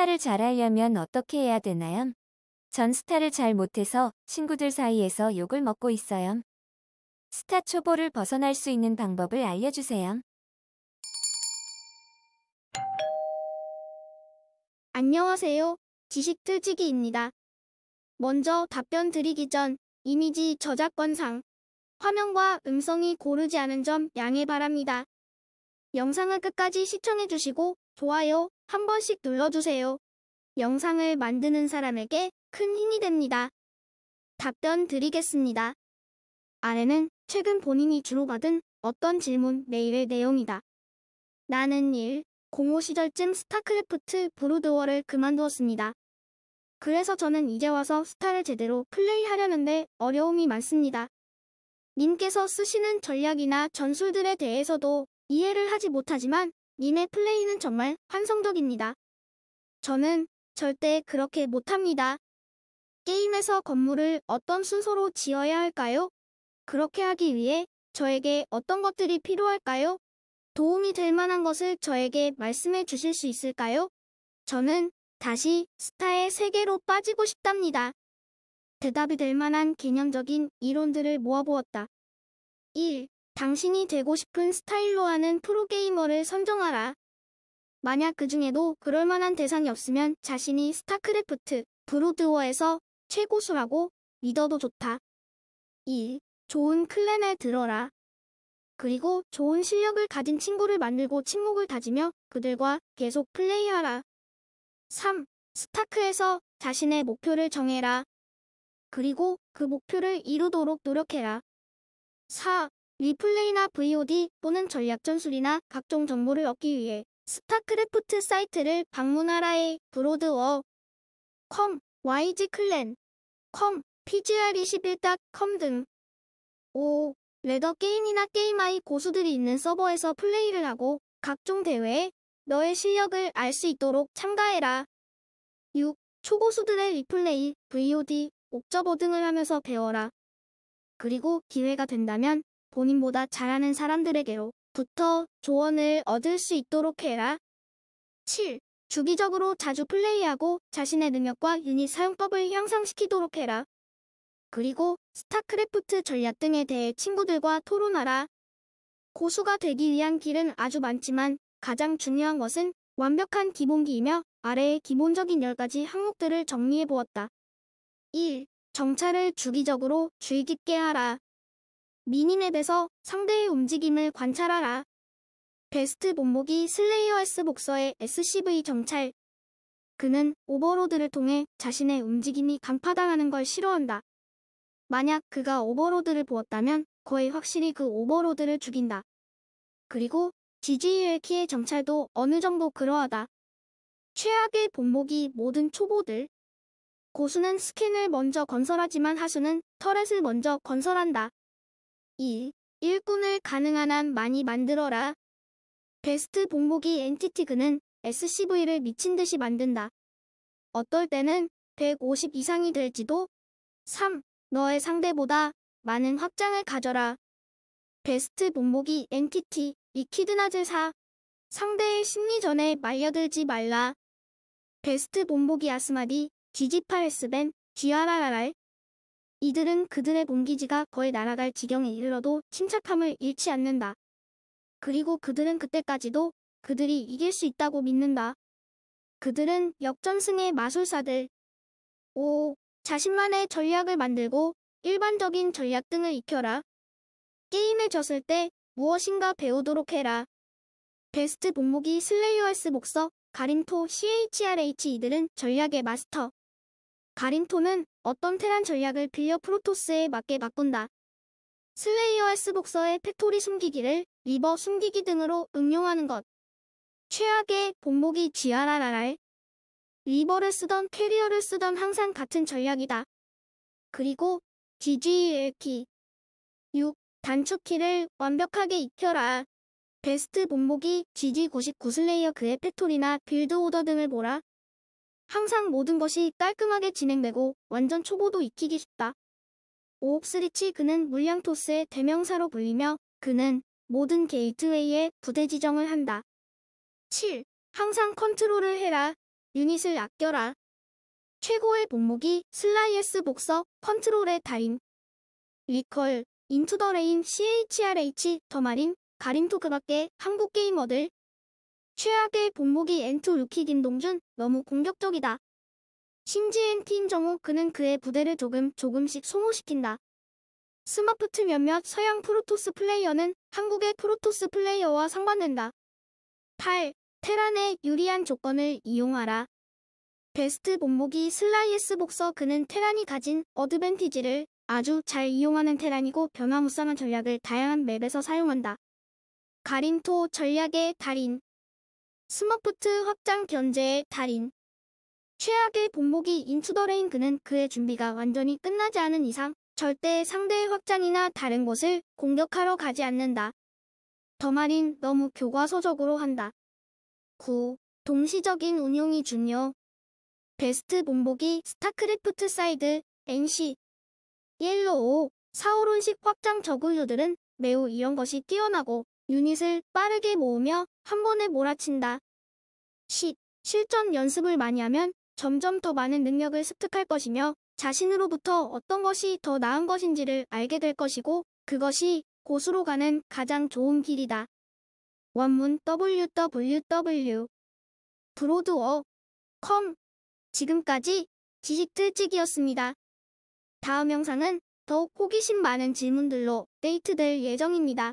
스타를 잘하려면 어떻게 해야 되나요? 전 스타를 잘 못해서 친구들 사이에서 욕을 먹고 있어요. 스타 초보를 벗어날 수 있는 방법을 알려주세요. 안녕하세요. 지식틀치기입니다. 먼저 답변 드리기 전 이미지 저작권상 화면과 음성이 고르지 않은 점 양해 바랍니다. 영상을 끝까지 시청해주시고 좋아요, 한 번씩 눌러주세요. 영상을 만드는 사람에게 큰 힘이 됩니다. 답변 드리겠습니다. 아래는 최근 본인이 주로 받은 어떤 질문 메일의 내용이다. 나는 일, 05 시절쯤 스타크래프트 브루드워를 그만두었습니다. 그래서 저는 이제 와서 스타를 제대로 플레이하려는데 어려움이 많습니다. 님께서 쓰시는 전략이나 전술들에 대해서도 이해를 하지 못하지만 님의 플레이는 정말 환성적입니다. 저는 절대 그렇게 못합니다. 게임에서 건물을 어떤 순서로 지어야 할까요? 그렇게 하기 위해 저에게 어떤 것들이 필요할까요? 도움이 될 만한 것을 저에게 말씀해 주실 수 있을까요? 저는 다시 스타의 세계로 빠지고 싶답니다. 대답이 될 만한 개념적인 이론들을 모아보았다. 1. 당신이 되고 싶은 스타일로 하는 프로게이머를 선정하라. 만약 그 중에도 그럴만한 대상이 없으면 자신이 스타크래프트, 브로드워에서 최고수라고 믿어도 좋다. 1. 좋은 클랜에 들어라. 그리고 좋은 실력을 가진 친구를 만들고 친목을 다지며 그들과 계속 플레이하라. 3. 스타크에서 자신의 목표를 정해라. 그리고 그 목표를 이루도록 노력해라. 4. 리플레이나 VOD 또는 전략 전술이나 각종 정보를 얻기 위해 스타크래프트 사이트를 방문하라의 브로드워 컴, YG클랜, 컴, PGR21.com 등 5. 레더 게임이나 게임아이 고수들이 있는 서버에서 플레이를 하고 각종 대회에 너의 실력을 알 수 있도록 참가해라. 6. 초고수들의 리플레이, VOD, 옥저버 등을 하면서 배워라. 그리고 기회가 된다면 본인보다 잘하는 사람들에게로 부터 조언을 얻을 수 있도록 해라. 7. 주기적으로 자주 플레이하고 자신의 능력과 유닛 사용법을 향상시키도록 해라. 그리고 스타크래프트 전략 등에 대해 친구들과 토론하라. 고수가 되기 위한 길은 아주 많지만 가장 중요한 것은 완벽한 기본기이며 아래의 기본적인 10가지 항목들을 정리해 보았다. 1. 정찰을 주기적으로 주의 깊게 하라. 미니맵에서 상대의 움직임을 관찰하라. 베스트 본목이 슬레이어 S 복서의 SCV 정찰. 그는 오버로드를 통해 자신의 움직임이 간파당하는 걸 싫어한다. 만약 그가 오버로드를 보았다면 거의 확실히 그 오버로드를 죽인다. 그리고 지 g u 의 키의 정찰도 어느 정도 그러하다. 최악의 본목이 모든 초보들. 고수는 스킨을 먼저 건설하지만 하수는 터렛을 먼저 건설한다. 1. 일꾼을 가능한 한 많이 만들어라. 베스트 본보기 엔티티그는 SCV를 미친 듯이 만든다. 어떨 때는 150 이상이 될지도 3. 너의 상대보다 많은 확장을 가져라. 베스트 본보기 엔티티 이키드나즈 4. 상대의 심리전에 말려들지 말라. 베스트 본보기 아스마디 디지팔 스벤 GRRR 이들은 그들의 공기지가 거의 날아갈 지경에 이르러도 침착함을 잃지 않는다. 그리고 그들은 그때까지도 그들이 이길 수 있다고 믿는다. 그들은 역전승의 마술사들. 오, 자신만의 전략을 만들고 일반적인 전략 등을 익혀라. 게임에 졌을 때 무엇인가 배우도록 해라. 베스트 본목이 슬레이어스 목서, 가린토, CHRH 이들은 전략의 마스터. 가린토는 어떤 테란 전략을 빌려 프로토스에 맞게 바꾼다. 슬레이어 스 복서의 팩토리 숨기기를 리버 숨기기 등으로 응용하는 것. 최악의 본목이 g 라라랄 리버를 쓰던 캐리어를 쓰던 항상 같은 전략이다. 그리고 DGL키 6. 단축키를 완벽하게 익혀라. 베스트 본목이 GG99 슬레이어 그의 팩토리나 빌드 오더 등을 보라. 항상 모든 것이 깔끔하게 진행되고 완전 초보도 익히기 쉽다. 오옵스리치 그는 물량 토스의 대명사로 불리며 그는 모든 게이트웨이에 부대 지정을 한다. 7. 항상 컨트롤을 해라. 유닛을 아껴라. 최고의 본목이 슬라이스 복서 컨트롤의 달인. 리컬, 인투더레인, CHRH, 더마린, 가림토 그밖에 한국 게이머들 최악의 본보기 엔투 루키 김동준 너무 공격적이다. 신지엔 팀 정우 그는 그의 부대를 조금 조금씩 소모시킨다. 스마프트 몇몇 서양 프로토스 플레이어는 한국의 프로토스 플레이어와 상반된다. 8. 테란의 유리한 조건을 이용하라. 베스트 본보기 슬라이스 복서 그는 테란이 가진 어드밴티지를 아주 잘 이용하는 테란이고 변화무쌍한 전략을 다양한 맵에서 사용한다. 가린토 전략의 달인 스머프트 확장 견제의 달인 최악의 본목이 인투더레인 그는 그의 준비가 완전히 끝나지 않은 이상 절대 상대의 확장이나 다른 곳을 공격하러 가지 않는다. 더말인 너무 교과서적으로 한다. 9. 동시적인 운용이 중요 베스트 본보기 스타크래프트 사이드 NC 옐로우 사오론식 확장 저글류들은 매우 이런 것이 뛰어나고 유닛을 빠르게 모으며 한 번에 몰아친다. 10. 실전 연습을 많이 하면 점점 더 많은 능력을 습득할 것이며 자신으로부터 어떤 것이 더 나은 것인지를 알게 될 것이고 그것이 고수로 가는 가장 좋은 길이다. 원문 www 브로드워 컴 지금까지 지식 틀찍이었습니다. 다음 영상은 더욱 호기심 많은 질문들로 데이트될 예정입니다.